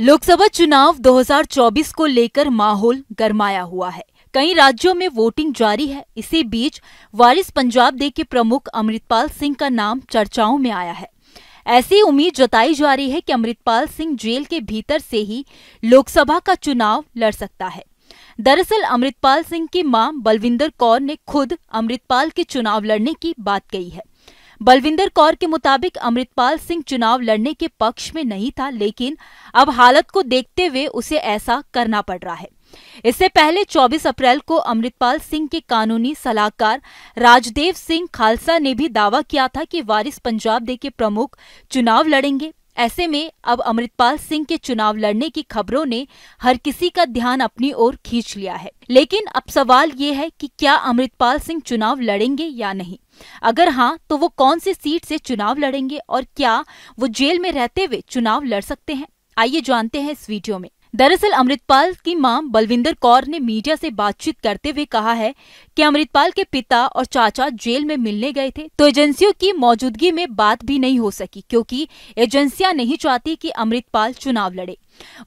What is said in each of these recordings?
लोकसभा चुनाव 2024 को लेकर माहौल गरमाया हुआ है कई राज्यों में वोटिंग जारी है इसी बीच वारिस पंजाब दे के प्रमुख अमृतपाल सिंह का नाम चर्चाओं में आया है ऐसी उम्मीद जताई जा रही है कि अमृतपाल सिंह जेल के भीतर से ही लोकसभा का चुनाव लड़ सकता है दरअसल अमृतपाल सिंह की मां बलविंदर कौर ने खुद अमृतपाल के चुनाव लड़ने की बात कही है बलविंदर कौर के मुताबिक अमृतपाल सिंह चुनाव लड़ने के पक्ष में नहीं था लेकिन अब हालत को देखते हुए उसे ऐसा करना पड़ रहा है इससे पहले 24 अप्रैल को अमृतपाल सिंह के कानूनी सलाहकार राजदेव सिंह खालसा ने भी दावा किया था कि वारिस पंजाब दे के प्रमुख चुनाव लड़ेंगे ऐसे में अब अमृतपाल सिंह के चुनाव लड़ने की खबरों ने हर किसी का ध्यान अपनी ओर खींच लिया है लेकिन अब सवाल ये है कि क्या अमृतपाल सिंह चुनाव लड़ेंगे या नहीं अगर हाँ तो वो कौन सी सीट से चुनाव लड़ेंगे और क्या वो जेल में रहते हुए चुनाव लड़ सकते हैं आइए जानते हैं इस वीडियो में दरअसल अमृतपाल की मां बलविंदर कौर ने मीडिया से बातचीत करते हुए कहा है कि अमृतपाल के पिता और चाचा जेल में मिलने गए थे तो एजेंसियों की मौजूदगी में बात भी नहीं हो सकी क्योंकि एजेंसियां नहीं चाहती कि अमृतपाल चुनाव लड़े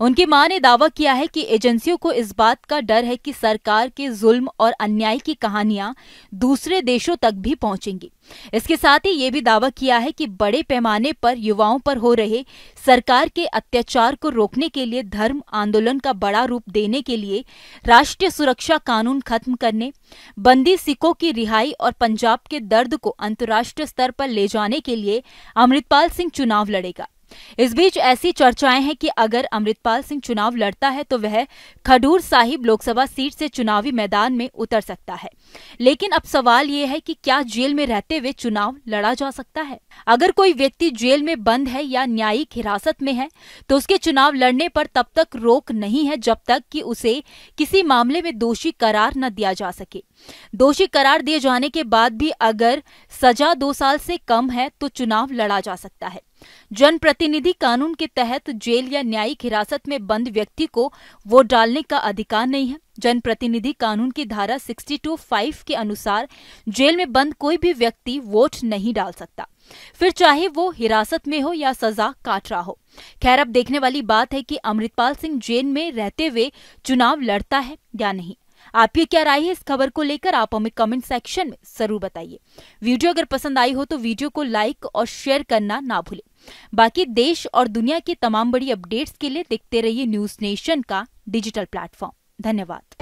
उनकी मां ने दावा किया है कि एजेंसियों को इस बात का डर है कि सरकार के जुल्म और अन्याय की कहानियां दूसरे देशों तक भी पहुंचेंगी इसके साथ ही ये भी दावा किया है कि बड़े पैमाने पर युवाओं पर हो रहे सरकार के अत्याचार को रोकने के लिए धर्म आंदोलन का बड़ा रूप देने के लिए राष्ट्रीय सुरक्षा कानून खत्म करने बंदी सिखों की रिहाई और पंजाब के दर्द को अंतर्राष्ट्रीय स्तर पर ले जाने के लिए अमृतपाल सिंह चुनाव लड़ेगा इस बीच ऐसी चर्चाएं हैं कि अगर अमृतपाल सिंह चुनाव लड़ता है तो वह खडूर साहिब लोकसभा सीट से चुनावी मैदान में उतर सकता है लेकिन अब सवाल ये है कि क्या जेल में रहते हुए चुनाव लड़ा जा सकता है अगर कोई व्यक्ति जेल में बंद है या न्यायिक हिरासत में है तो उसके चुनाव लड़ने पर तब तक रोक नहीं है जब तक कि उसे किसी मामले में दोषी करार न दिया जा सके दोषी करार दिए जाने के बाद भी अगर सजा दो साल से कम है तो चुनाव लड़ा जा सकता है जनप्रतिनिधि कानून के तहत जेल या न्यायिक हिरासत में बंद व्यक्ति को वोट डालने का अधिकार नहीं है जनप्रतिनिधि कानून की धारा 62.5 के अनुसार जेल में बंद कोई भी व्यक्ति वोट नहीं डाल सकता फिर चाहे वो हिरासत में हो या सजा काट रहा हो खैर अब देखने वाली बात है कि अमृतपाल सिंह जेल में रहते हुए चुनाव लड़ता है या नहीं आपकी क्या राय है इस खबर को लेकर आप हमें कमेंट सेक्शन में जरूर बताइए वीडियो अगर पसंद आई हो तो वीडियो को लाइक और शेयर करना ना भूलें बाकी देश और दुनिया की तमाम बड़ी अपडेट्स के लिए देखते रहिए न्यूज नेशन का डिजिटल प्लेटफॉर्म धन्यवाद